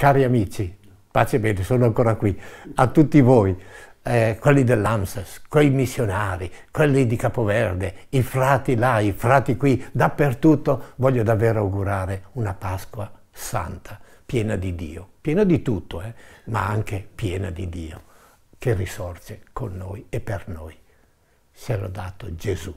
Cari amici, pace e bene, sono ancora qui. A tutti voi, eh, quelli dell'AMSAS, quei missionari, quelli di Capoverde, i frati là, i frati qui, dappertutto, voglio davvero augurare una Pasqua santa, piena di Dio, piena di tutto, eh, ma anche piena di Dio, che risorge con noi e per noi. Se l'ho dato Gesù.